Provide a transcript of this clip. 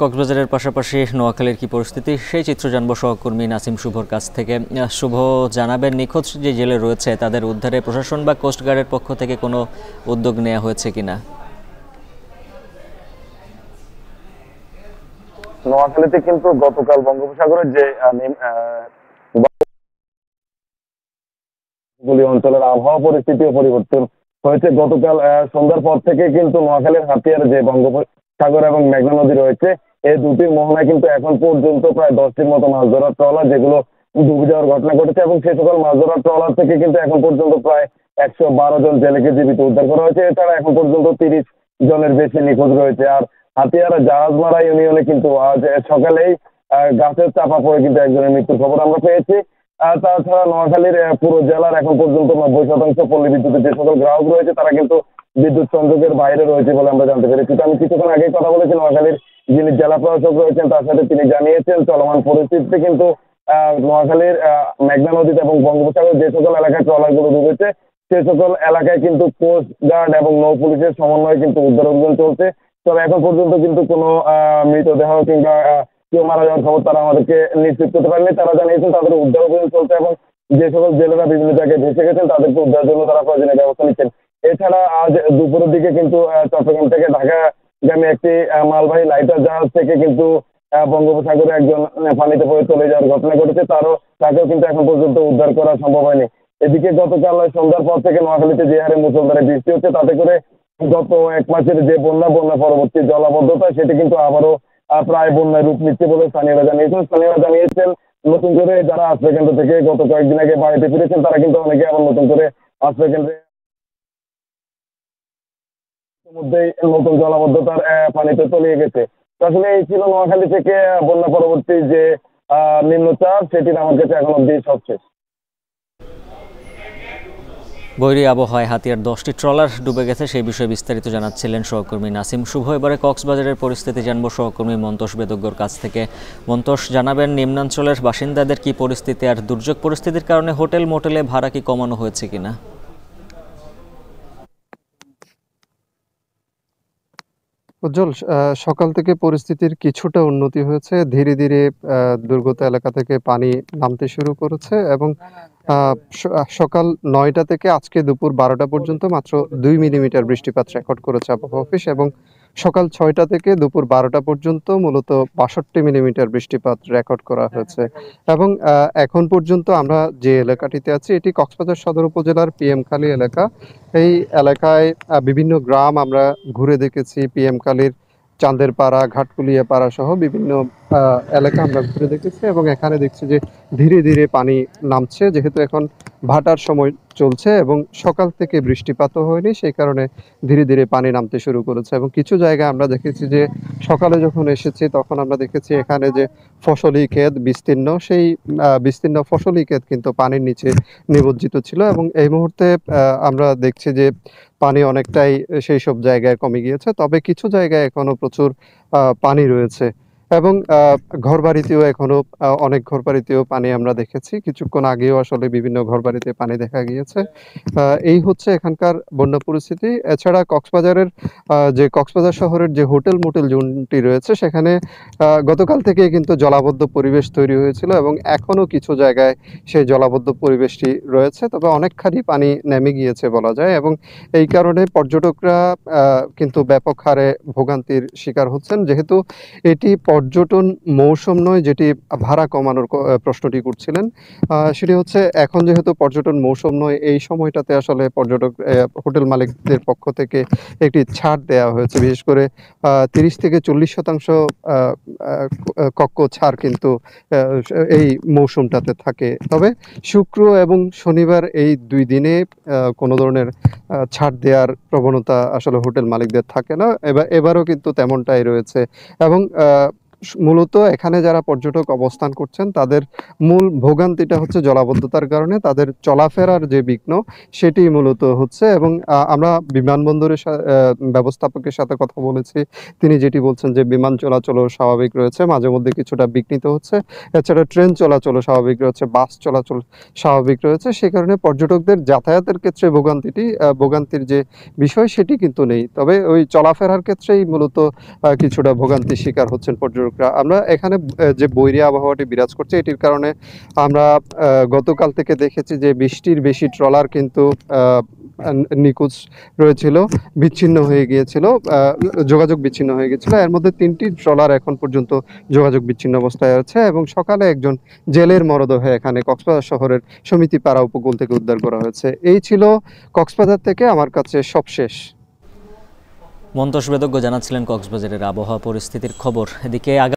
কক্সবাজারের পাশাপাশি নোয়াখালীর কি পরিস্থিতি সেই চিত্র জানব সহকর্মী নাসিম শুভর কাছ থেকে শুভ জানাবেন নিখোঁজ যে জেলে রয়েছে তাদের উদ্ধারে প্রশাসন বা কোস্টগার্ডের পক্ষ থেকে কোনো উদ্যোগ নেওয়া হয়েছে কিনা নোয়াখালীতে কিন্তু গতকাল বঙ্গোপসাগরের যে অঞ্চলের আবহাওয়া পরিস্থিতিও পরিবর্তন হয়েছে গতকাল সন্ধ্যার পর থেকে কিন্তু নোয়াখালীর হাতিয়ার যে বঙ্গোপ সাগর এবং মেঘনা নদী রয়েছে এই দুটির মোহনায় কিন্তু এখন পর্যন্ত প্রায় দশটির মতো মাছ ধরার ট্রলার যেগুলো ডুবে যাওয়ার ঘটনা ঘটেছে এবং সে সকল মাছ ধরার ট্রলার থেকে কিন্তু এখন পর্যন্ত প্রায় একশো বারো জন জেলেকে জীবিত উদ্ধার করা হয়েছে এছাড়া এখন পর্যন্ত তিরিশ জনের বেশি নিখোঁজ রয়েছে আর হাতিয়ারা জাহাজ মারা ইউনিয়নে কিন্তু আজ সকালেই গাছের চাপা পড়ে কিন্তু একজনের মৃত্যুর খবর আমরা পেয়েছি আর তাছাড়া নোয়াখালীর পুরো জেলার এখন পর্যন্ত নব্বই শতাংশ পল্লী বিদ্যুতের যে সকল গ্রাহক রয়েছে তারা কিন্তু বিদ্যুৎ সংযোগের বাইরে রয়েছে বলে আমরা জানতে পেরেছি তো আমি কিছুক্ষণ আগেই কথা বলেছি নোয়াখালীর যিনি জেলা প্রশাসক রয়েছেন তার সাথে তিনি জানিয়েছেন চলমান পরিস্থিতিতে কিন্তু নোয়াখালীর মেঘনা নদীতে এবং বঙ্গোপসাগর যে সকল এলাকায় ট্রলারগুলো ডুবেছে সে সকল এলাকায় কিন্তু কোস্ট গার্ড এবং নৌ পুলিশের সমন্বয়ে কিন্তু উদ্ধার অভিযান চলছে তবে এখন পর্যন্ত কিন্তু কোনো মৃতদেহ কিংবা কেউ মারা যাওয়ার খবর তারা আমাদেরকে নিশ্চিত করতে পারেনি তারা জানিয়েছেন তাদের উদ্ধার অভিযান চলছে এবং যে সকল জেলেরা বিভিন্ন জায়গায় ভেসে গেছেন তাদেরকে উদ্ধারের জন্য তারা প্রয়োজনীয় ব্যবস্থা নিচ্ছেন এছাড়া আজ দুপুরের দিকে কিন্তু চট্টগ্রাম থেকে ঢাকাগামী একটি মালবাহী লাইটার জাহাজ থেকে কিন্তু বঙ্গোপসাগরে একজন পানিতে পড়ে চলে যাওয়ার ঘটনা ঘটেছে তারও তাকেও কিন্তু এখন পর্যন্ত উদ্ধার করা সম্ভব হয়নি এদিকে গতকাল সন্ধ্যার পর থেকে নোয়াখালীতে যে হারে মুসলধারে বৃষ্টি হচ্ছে তাতে করে গত এক মাসের যে বন্যা বন্যা পরবর্তী জলাবদ্ধতা সেটি কিন্তু আবারও প্রায় বন্যায় রূপ নিচ্ছে বলে স্থানীয়রা জানিয়েছেন স্থানীয়রা জানিয়েছেন নতুন করে যারা আশ্রয় কেন্দ্র থেকে গত কয়েকদিন আগে বাড়িতে ফিরেছেন তারা কিন্তু অনেকে আবার নতুন করে আশ্রয় কেন্দ্রে মধ্যেই নতুন জলাবদ্ধতার পানিতে তলিয়ে গেছে আসলে এই ছিল নোয়াখালী থেকে বন্যা পরবর্তী যে নিম্নচাপ সেটি আমার কাছে এখন অব্দি সবশেষ বৈরী আবহাওয়ায় হাতিয়ার দশটি ট্রলার ডুবে গেছে সেই বিষয়ে বিস্তারিত জানাচ্ছিলেন সহকর্মী নাসিম শুভ এবারে কক্সবাজারের পরিস্থিতি জানবো সহকর্মী মন্তোষ বেদজ্ঞর কাছ থেকে মন্তোষ জানাবেন নিম্নাঞ্চলের বাসিন্দাদের কি পরিস্থিতি আর দুর্যোগ পরিস্থিতির কারণে হোটেল মোটেলে ভাড়া কি কমানো হয়েছে কিনা উজ্জ্বল সকাল থেকে পরিস্থিতির কিছুটা উন্নতি হয়েছে ধীরে ধীরে দুর্গত এলাকা থেকে পানি নামতে শুরু করেছে এবং সকাল নয়টা থেকে আজকে দুপুর বারোটা পর্যন্ত মাত্র দুই মিলিমিটার বৃষ্টিপাত রেকর্ড করেছে আবহাওয়া অফিস এবং সকাল ছয়টা থেকে দুপুর বারোটা পর্যন্ত মূলত বাষট্টি মিলিমিটার বৃষ্টিপাত রেকর্ড করা হয়েছে এবং এখন পর্যন্ত আমরা যে এলাকাটিতে আছি এটি কক্সবাজার সদর উপজেলার পিএমখালী এলাকা এই এলাকায় বিভিন্ন গ্রাম আমরা ঘুরে দেখেছি পিএমখালীর চাঁদের পাড়া ঘাটকুলিয়া পাড়া সহ বিভিন্ন এলাকা আমরা ঘুরে দেখেছি এবং এখানে দেখছি যে ধীরে ধীরে পানি নামছে যেহেতু এখন ভাটার সময় চলছে এবং সকাল থেকে বৃষ্টিপাতও হয়নি সেই কারণে ধীরে ধীরে পানি নামতে শুরু করেছে এবং কিছু জায়গায় আমরা দেখেছি যে সকালে যখন এসেছি তখন আমরা দেখেছি এখানে যে ফসলি ক্ষেত বিস্তীর্ণ সেই বিস্তীর্ণ ফসলি ক্ষেত কিন্তু পানির নিচে নিমজ্জিত ছিল এবং এই মুহূর্তে আমরা দেখছি যে পানি অনেকটাই সেই সব জায়গায় কমে গিয়েছে তবে কিছু জায়গায় এখনও প্রচুর পানি রয়েছে এবং ঘরবাড়িতেও এখনো অনেক ঘরবাড়িতেও পানি আমরা দেখেছি কিছুক্ষণ আগেও আসলে বিভিন্ন ঘরবাড়িতে পানি দেখা গিয়েছে এই হচ্ছে এখানকার বন্যা পরিস্থিতি এছাড়া কক্সবাজারের যে কক্সবাজার শহরের যে হোটেল মোটেল জোনটি রয়েছে সেখানে গতকাল থেকে কিন্তু জলাবদ্ধ পরিবেশ তৈরি হয়েছিল এবং এখনও কিছু জায়গায় সেই জলাবদ্ধ পরিবেশটি রয়েছে তবে অনেকখানি পানি নেমে গিয়েছে বলা যায় এবং এই কারণে পর্যটকরা কিন্তু ব্যাপক হারে ভোগান্তির শিকার হচ্ছেন যেহেতু এটি পর্য পর্যটন মৌসুম নয় যেটি ভাড়া কমানোর প্রশ্নটি করছিলেন সেটি হচ্ছে এখন যেহেতু পর্যটন মৌসুম নয় এই সময়টাতে আসলে পর্যটক হোটেল মালিকদের পক্ষ থেকে একটি ছাড় দেওয়া হয়েছে বিশেষ করে তিরিশ থেকে চল্লিশ শতাংশ কক্ষ ছাড় কিন্তু এই মৌসুমটাতে থাকে তবে শুক্র এবং শনিবার এই দুই দিনে কোনো ধরনের ছাড় দেওয়ার প্রবণতা আসলে হোটেল মালিকদের থাকে না এবার এবারও কিন্তু তেমনটাই রয়েছে এবং মূলত এখানে যারা পর্যটক অবস্থান করছেন তাদের মূল ভোগান্তিটা হচ্ছে জলাবদ্ধতার কারণে তাদের চলাফেরার যে বিঘ্ন সেটি মূলত হচ্ছে এবং আমরা বিমানবন্দরের ব্যবস্থাপকের সাথে কথা বলেছি তিনি যেটি বলছেন যে বিমান চলাচলও স্বাভাবিক রয়েছে মাঝে মধ্যে কিছুটা বিঘ্নিত হচ্ছে এছাড়া ট্রেন চলাচলও স্বাভাবিক রয়েছে বাস চলাচল স্বাভাবিক রয়েছে সে কারণে পর্যটকদের যাতায়াতের ক্ষেত্রে ভোগান্তিটি ভোগান্তির যে বিষয় সেটি কিন্তু নেই তবে ওই চলাফেরার ক্ষেত্রেই মূলত কিছুটা ভোগান্তির শিকার হচ্ছেন পর্যটক দর্শকরা আমরা এখানে যে বৈরী আবহাওয়াটি বিরাজ করছে এটির কারণে আমরা গতকাল থেকে দেখেছি যে বৃষ্টির বেশি ট্রলার কিন্তু নিখোঁজ রয়েছিল বিচ্ছিন্ন হয়ে গিয়েছিল যোগাযোগ বিচ্ছিন্ন হয়ে গিয়েছিল এর মধ্যে তিনটি ট্রলার এখন পর্যন্ত যোগাযোগ বিচ্ছিন্ন অবস্থায় আছে এবং সকালে একজন জেলের মরদেহ এখানে কক্সবাজার শহরের সমিতি পাড়া উপকূল থেকে উদ্ধার করা হয়েছে এই ছিল কক্সবাজার থেকে আমার কাছে সবশেষ মন্তস বেদজ্ঞ জানাচ্ছিলেন কক্সবাজারের আবহাওয়া পরিস্থিতির খবর এদিকে